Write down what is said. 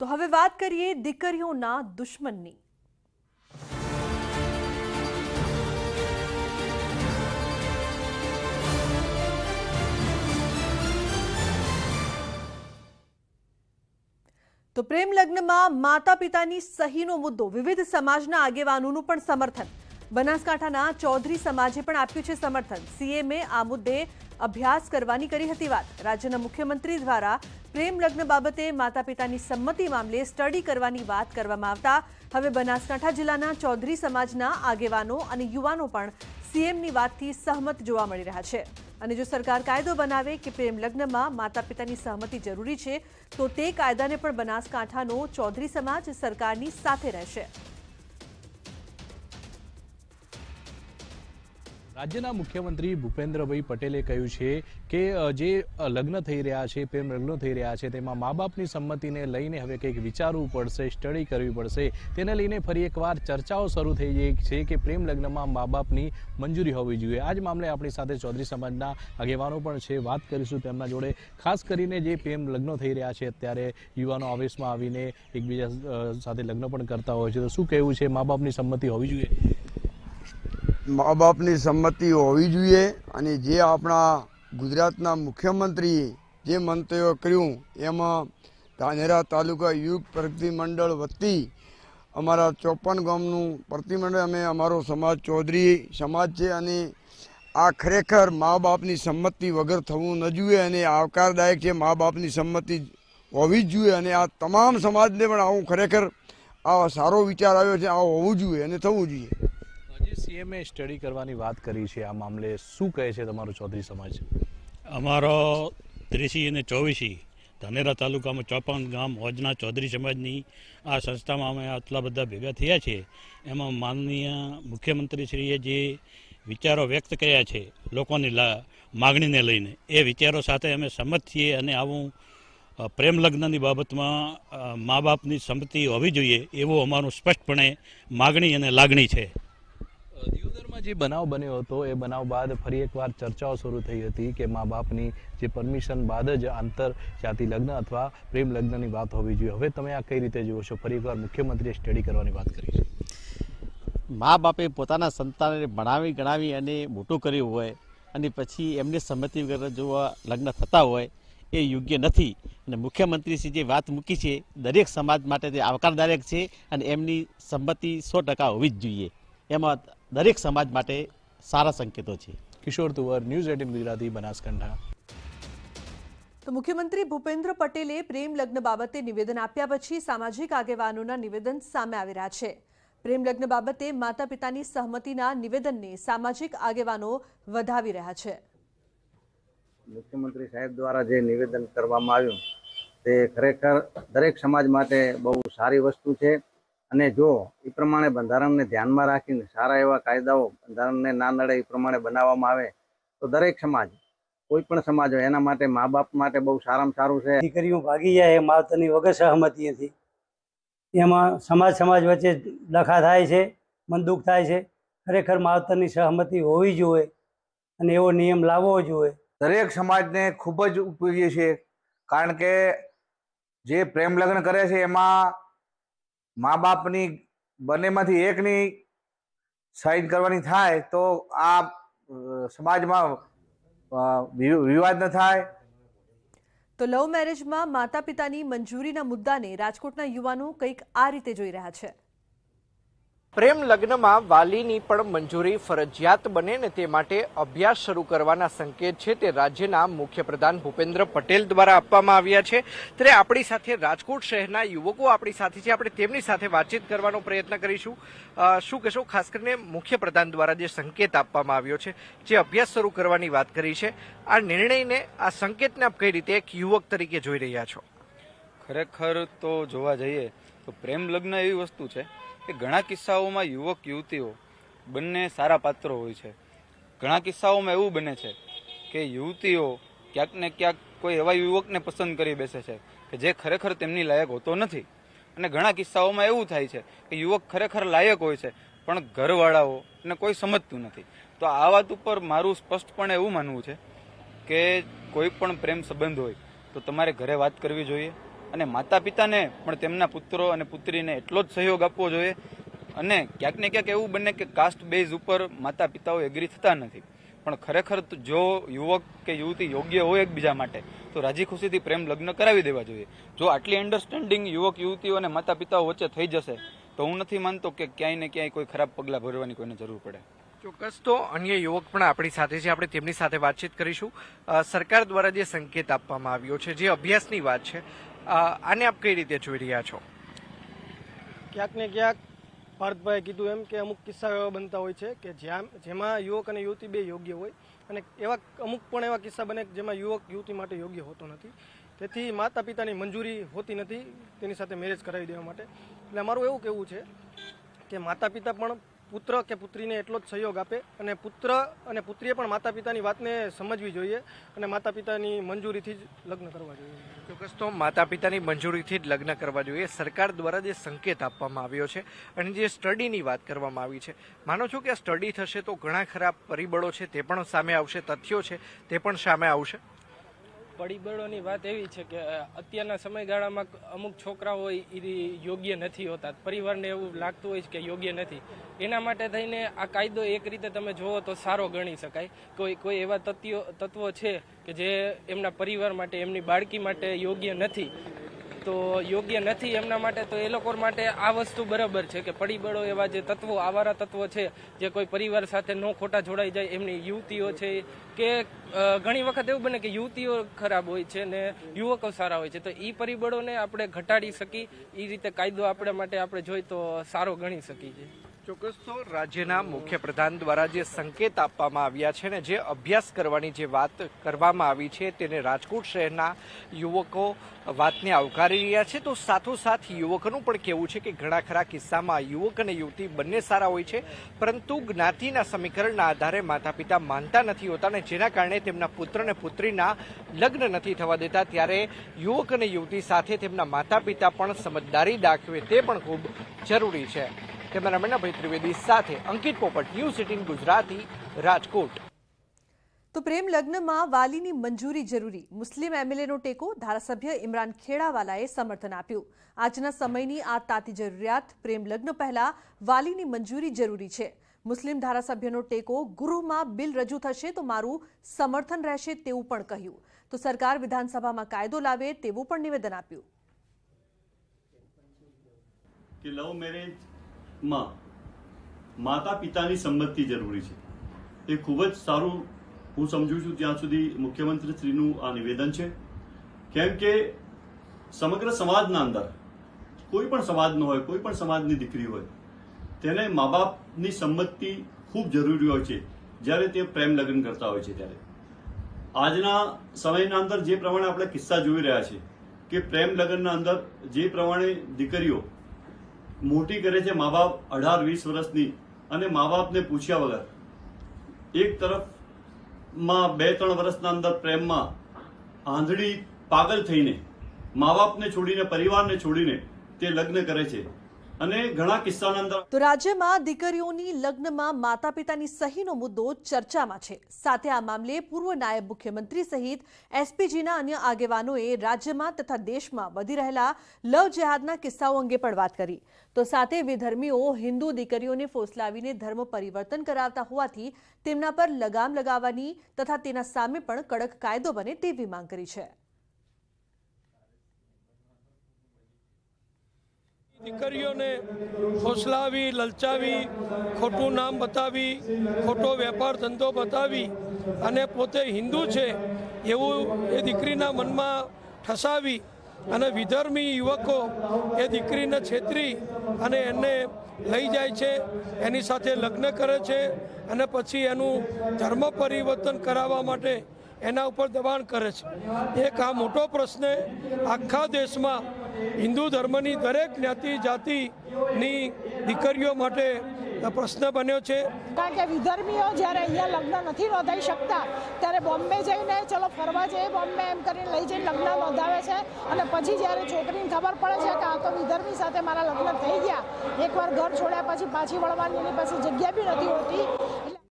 તો હવે વાત કરીએ દીકરીઓના દુશ્મનની તો પ્રેમ લગ્નમાં માતા પિતાની સહીનો મુદ્દો વિવિધ સમાજના આગેવાનોનું પણ સમર્થન બનાસકાંઠાના ચૌધરી સમાજે પણ આપ્યું છે સમર્થન સીએમએ આ મુદ્દે અભ્યાસ કરવાની કરી હતી વાત રાજ્યના મુખ્યમંત્રી દ્વારા પ્રેમ લગ્ન બાબતે માતા પિતાની સંમતિ મામલે સ્ટડી કરવાની વાત કરવામાં આવતા હવે બનાસકાંઠા જિલ્લાના ચૌધરી સમાજના આગેવાનો અને યુવાનો પણ સીએમની વાતથી સહમત જોવા મળી રહ્યા છે અને જો સરકાર કાયદો બનાવે કે પ્રેમ લગ્નમાં માતા પિતાની સહમતિ જરૂરી છે તો તે કાયદાને પણ બનાસકાંઠાનો ચૌધરી સમાજ સરકારની સાથે રહેશે રાજ્યના મુખ્યમંત્રી ભૂપેન્દ્રભાઈ પટેલે કહ્યું છે કે જે લગ્ન થઈ રહ્યા છે પ્રેમ લગ્ન થઈ રહ્યા છે તેમાં મા બાપની સંમતિને લઈને હવે કંઈક વિચારવું પડશે સ્ટડી કરવી પડશે તેને લઈને ફરી એકવાર ચર્ચાઓ શરૂ થઈ ગઈ છે કે પ્રેમ લગ્નમાં મા બાપની મંજૂરી હોવી જોઈએ આ જ મામલે આપણી સાથે ચૌધરી સમાજના આગેવાનો પણ છે વાત કરીશું તેમના જોડે ખાસ કરીને જે પ્રેમ લગ્નો થઈ રહ્યા છે અત્યારે યુવાનો આવેશમાં આવીને એકબીજા સાથે લગ્ન પણ કરતા હોય છે તો શું કહેવું છે મા બાપની સંમતિ હોવી જોઈએ મા બાપની સંમતિ હોવી જોઈએ અને જે આપણા ગુજરાતના મુખ્યમંત્રીએ જે મંતવ્યો કર્યું એમાં ધાનેરા તાલુકા યુગ પ્રતિમંડળ મંડળ વતી અમારા ચોપન ગામનું પ્રતિમંડળ અમે અમારો સમાજ ચૌધરી સમાજ છે અને આ ખરેખર મા બાપની સંમતિ વગર થવું ન જોઈએ અને આવકારદાયક છે મા બાપની સંમતિ હોવી જ જોઈએ અને આ તમામ સમાજને પણ આવું ખરેખર આ સારો વિચાર આવ્યો છે આ હોવું જોઈએ અને થવું જોઈએ સીએમએ સ્ટડી કરવાની વાત કરી છે આ મામલે શું કહે છે તમારો ચૌધરી સમાજ અમારો ત્રીસી અને ચોવીસી ધાનેરા તાલુકામાં ચોપન ગામ હોજના ચૌધરી સમાજની આ સંસ્થામાં અમે આટલા બધા ભેગા થયા છે એમાં માનનીય મુખ્યમંત્રીશ્રીએ જે વિચારો વ્યક્ત કર્યા છે લોકોની માગણીને લઈને એ વિચારો સાથે અમે સંમત છીએ અને આવું પ્રેમ લગ્નની બાબતમાં મા બાપની સંમતિ હોવી જોઈએ એવું અમારું સ્પષ્ટપણે માગણી અને લાગણી છે સુરતમાં જે બનાવ બન્યો હતો એ બનાવ બાદ ફરી એકવાર ચર્ચાઓ શરૂ થઈ હતી કે મા બાપની જે પરમિશન બાદ જ આંતર જાતિ લગ્ન અથવા પ્રેમ લગ્નની વાત હોવી જોઈએ હવે તમે આ કઈ રીતે જુઓ છો ફરી એકવાર મુખ્યમંત્રીએ સ્ટડી કરવાની વાત કરી છે મા બાપે પોતાના સંતાનને ભણાવી ગણાવી અને મોટું કર્યું હોય અને પછી એમને સંમતિ વગર જો લગ્ન થતા હોય એ યોગ્ય નથી અને મુખ્યમંત્રીશ્રી જે વાત મૂકી છે દરેક સમાજ માટે તે આવકારદાયક છે અને એમની સંમતિ સો ટકા હોવી જ જોઈએ એમાં દરેક સમાજ માટે સારા સંકેતો છે કિશોર તુવર ન્યૂઝ એટીન ગુજરાતી બનાસકાંઠા તો મુખ્યમંત્રી ભૂપેન્દ્ર પટેલે પ્રેમ લગ્ન બાબતે નિવેદન આપ્યા પછી સામાજિક આગેવાનોના નિવેદન સામે આવી રહ્યા છે પ્રેમ લગ્ન બાબતે માતા પિતાની સહમતિના નિવેદનને સામાજિક આગેવાનો વધાવી રહ્યા છે મુખ્યમંત્રી સાહેબ દ્વારા જે નિવેદન કરવામાં આવ્યું તે ખરેખર દરેક સમાજ માટે બહુ સારી વસ્તુ છે અને જો એ પ્રમાણે બંધારણને ધ્યાનમાં રાખીને સારા એવા કાયદાઓ બંધારણને ના નડે એ પ્રમાણે બનાવવામાં આવે તો દરેક સમાજ કોઈ પણ સમાજ હોય એના માટે મા બાપ માટે બહુ સારામાં સારું છે દીકરીઓ ભાગી જાય એ માવતરની વગર સહમતી સહમતીથી એમાં સમાજ સમાજ વચ્ચે ડખા થાય છે મન દુઃખ થાય છે ખરેખર માવતરની સહમતી હોવી જોઈએ અને એવો નિયમ લાવવો જોઈએ દરેક સમાજને ખૂબ જ ઉપયોગી છે કારણ કે જે પ્રેમ લગ્ન કરે છે એમાં મા બાપની બંનેમાંથી એકની સાઈન કરવાની થાય તો આ સમાજમાં વિવાદ ન થાય તો લવ મેરેજમાં માતા પિતાની મંજૂરીના મુદ્દાને રાજકોટના યુવાનો કંઈક આ રીતે જોઈ રહ્યા છે પ્રેમ લગ્નમાં વાલીની પણ મંજૂરી ફરજિયાત બને ને તે માટે અભ્યાસ શરૂ કરવાના સંકેત છે તે રાજ્યના મુખ્યપ્રધાન ભૂપેન્દ્ર પટેલ દ્વારા આપવામાં આવ્યા છે ત્યારે આપણી સાથે રાજકોટ શહેરના યુવકો આપણી સાથે છે આપણે તેમની સાથે વાતચીત કરવાનો પ્રયત્ન કરીશું શું કહેશો ખાસ કરીને મુખ્યપ્રધાન દ્વારા જે સંકેત આપવામાં આવ્યો છે જે અભ્યાસ શરૂ કરવાની વાત કરી છે આ નિર્ણયને આ સંકેતને આપ કઈ રીતે એક યુવક તરીકે જોઈ રહ્યા છો ખરેખર તો જોવા જઈએ તો પ્રેમ લગ્ન એવી વસ્તુ છે કે ઘણા કિસ્સાઓમાં યુવક યુવતીઓ બંને સારા પાત્રો હોય છે ઘણા કિસ્સાઓમાં એવું બને છે કે યુવતીઓ ક્યાંક ને ક્યાંક કોઈ એવા યુવકને પસંદ કરી બેસે છે કે જે ખરેખર તેમની લાયક હોતો નથી અને ઘણા કિસ્સાઓમાં એવું થાય છે કે યુવક ખરેખર લાયક હોય છે પણ ઘરવાળાઓ ને કોઈ સમજતું નથી તો આ વાત ઉપર મારું સ્પષ્ટપણે એવું માનવું છે કે કોઈ પણ પ્રેમ સંબંધ હોય તો તમારે ઘરે વાત કરવી જોઈએ અને માતા પિતાને પણ તેમના પુત્રો અને પુત્રીને એટલો જ સહયોગ આપવો જોઈએ અને ક્યાંક ને ક્યાંક એવું બને કે કાસ્ટ બેઝ ઉપર માતા પિતાઓ એગ્રી થતા નથી પણ ખરેખર જો યુવક કે યુવતી યોગ્ય હોય એકબીજા માટે તો રાજી ખુશીથી પ્રેમ લગ્ન કરાવી દેવા જોઈએ જો આટલી અન્ડરસ્ટેન્ડિંગ યુવક યુવતીઓ અને માતા પિતાઓ વચ્ચે થઈ જશે તો હું નથી માનતો કે ક્યાંય ને ક્યાંય કોઈ ખરાબ પગલાં ભરવાની કોઈને જરૂર પડે ચોક્કસ તો અન્ય યુવક પણ આપણી સાથે છે આપણે તેમની સાથે વાતચીત કરીશું સરકાર દ્વારા જે સંકેત આપવામાં આવ્યો છે જે અભ્યાસની વાત છે આને આપ કઈ રીતે જોઈ રહ્યા છો ક્યાંક ને ક્યાંક ભારતભાઈએ કીધું એમ કે અમુક કિસ્સા એવા બનતા હોય છે કે જ્યાં જેમાં યુવક અને યુવતી બે યોગ્ય હોય અને એવા અમુક પણ એવા કિસ્સા બને જેમાં યુવક યુવતી માટે યોગ્ય હોતો નથી તેથી માતા પિતાની મંજૂરી હોતી નથી તેની સાથે મેરેજ કરાવી દેવા માટે એટલે અમારું એવું કહેવું છે કે માતા પિતા પણ પુત્ર કે પુત્રીને એટલો જ સહયોગ આપે અને પુત્ર અને પુત્રીએ પણ માતા પિતાની વાતને સમજવી જોઈએ અને માતા પિતાની મંજૂરીથી જ લગ્ન કરવા જોઈએ ચોક્કસ તો માતા પિતાની મંજૂરીથી જ લગ્ન કરવા જોઈએ સરકાર દ્વારા જે સંકેત આપવામાં આવ્યો છે અને જે સ્ટડીની વાત કરવામાં આવી છે માનો છો કે આ સ્ટડી થશે તો ઘણા ખરા પરિબળો છે તે પણ સામે આવશે તથ્યો છે તે પણ સામે આવશે પરિબળોની વાત એવી છે કે અત્યારના સમયગાળામાં અમુક છોકરાઓ એ યોગ્ય નથી હોતા પરિવારને એવું લાગતું હોય છે કે યોગ્ય નથી એના માટે થઈને આ કાયદો એક રીતે તમે જોવો તો સારો ગણી શકાય કોઈ કોઈ એવા તત્વો તત્વો છે કે જે એમના પરિવાર માટે એમની બાળકી માટે યોગ્ય નથી તો યોગ્ય નથી એમના માટે તો એ લોકો માટે આ વસ્તુ બરાબર છે કે પરિબળો એવા જે તત્વો આવારા તત્વો છે જે કોઈ પરિવાર સાથે ન ખોટા જોડાઈ જાય એમની યુવતીઓ છે કે ઘણી વખત એવું બને કે યુવતીઓ ખરાબ હોય છે ને યુવકો સારા હોય છે તો એ પરિબળોને આપણે ઘટાડી શકી એ રીતે કાયદો આપણા માટે આપણે જોઈ તો સારો ગણી શકીએ છીએ ચોક્કસ તો રાજ્યના મુખ્ય પ્રધાન દ્વારા જે સંકેત આપવામાં આવ્યા છે ને જે અભ્યાસ કરવાની જે વાત કરવામાં આવી છે તેને રાજકોટ શહેરના યુવકો વાતને આવકારી રહ્યા છે તો સાથોસાથ યુવકનું પણ કહેવું છે કે ઘણા ખરા કિસ્સામાં યુવક અને યુવતી બંને સારા હોય છે પરંતુ જ્ઞાતિના સમીકરણના આધારે માતા પિતા માનતા નથી હોતા અને જેના કારણે તેમના પુત્ર અને પુત્રીના લગ્ન નથી થવા દેતા ત્યારે યુવક અને યુવતી સાથે તેમના માતા પિતા પણ સમજદારી દાખવે તે પણ ખૂબ જરૂરી છે કેમેરામેન અભય ત્રિવેદી સાથે અંકિત પોપટ ન્યૂઝ એટીન ગુજરાતી રાજકોટ તો પ્રેમ લગ્નમાં વાલીની મંજૂરી જરૂરી મુસ્લિમ એમએલએનો ટેકો ધારાસભ્ય ઇમરાન ખેડાવાલાએ સમર્થન આપ્યું આજના સમયની આ તાતી જરૂરિયાત પ્રેમ લગ્ન પહેલા વાલીની મંજૂરી જરૂરી છે મુસ્લિમ ધારાસભ્યનો ટેકો ગૃહમાં બિલ રજૂ થશે તો મારું સમર્થન રહેશે તેવું પણ કહ્યું તો સરકાર વિધાનસભામાં કાયદો લાવે તેવું પણ નિવેદન આપ્યું કે લવ મેરેજ માં માતા પિતાની સંમતિ જરૂરી છે એ ખૂબ જ સારું હું સમજુ છું ત્યાં સુધી મુખ્યમંત્રીશ્રીનું આ નિવેદન છે કેમ કે સમગ્ર સમાજના અંદર કોઈ પણ સમાજનો હોય કોઈ પણ સમાજની દીકરી હોય તેને મા બાપની સંમતિ ખૂબ જરૂરી હોય છે જ્યારે તે પ્રેમ લગ્ન કરતા હોય છે ત્યારે આજના સમયના અંદર જે પ્રમાણે આપણે કિસ્સા જોઈ રહ્યા છીએ કે પ્રેમ લગ્નના અંદર જે પ્રમાણે દીકરીઓ મોટી કરે છે મા બાપ અઢાર વીસ વર્ષની અને મા બાપને પૂછ્યા વગર એક તરફમાં બે ત્રણ વર્ષના અંદર પ્રેમમાં આંધળી પાગલ થઈને મા બાપને છોડીને પરિવારને છોડીને તે લગ્ન કરે છે અને ઘણા કિસ્સાના અંદર તો રાજ્યમાં દીકરીઓની લગ્નમાં માતા પિતાની સહીનો મુદ્દો ચર્ચામાં છે સાથે આ મામલે પૂર્વ નાયબ મુખ્યમંત્રી સહિત એસપીજીના અન્ય આગેવાનોએ રાજ્યમાં તથા દેશમાં વધી રહેલા લવ જેહાદના કિસ્સાઓ અંગે પણ વાત કરી તો સાથે વિધર્મીઓ હિન્દુ દીકરીઓને ફોસલાવીને ધર્મ પરિવર્તન કરાવતા હોવાથી તેમના પર લગામ લગાવવાની તથા તેના સામે પણ કડક કાયદો બને તેવી માંગ કરી છે દીકરીઓને ફોસલાવી લલચાવી ખોટું નામ બતાવી ખોટો વેપાર ધંધો બતાવી અને પોતે હિન્દુ છે એવું એ દીકરીના મનમાં ઠસાવી અને વિધર્મી યુવકો એ દીકરીને છેતરી અને એને લઈ જાય છે એની સાથે લગ્ન કરે છે અને પછી એનું ધર્મ પરિવર્તન કરાવવા માટે એના ઉપર દબાણ કરે છે એક આ મોટો પ્રશ્ન આખા દેશમાં હિન્દુ ધર્મની દરેક જ્ઞાતિ જાતિની દીકરીઓ માટે પ્રશ્ન બન્યો છે કારણ કે વિધર્મીઓ જ્યારે અહીંયા લગ્ન નથી નોંધાઈ શકતા ત્યારે બોમ્બે જઈને ચલો ફરવા જઈએ બોમ્બે એમ કરીને લઈ જઈને લગ્ન નોંધાવે છે અને પછી જ્યારે છોકરીને ખબર પડે છે કે આ તો વિધર્મી સાથે મારા લગ્ન થઈ ગયા એકવાર ઘર છોડ્યા પછી પાછી વળવાની પાસે જગ્યા બી નથી હોતી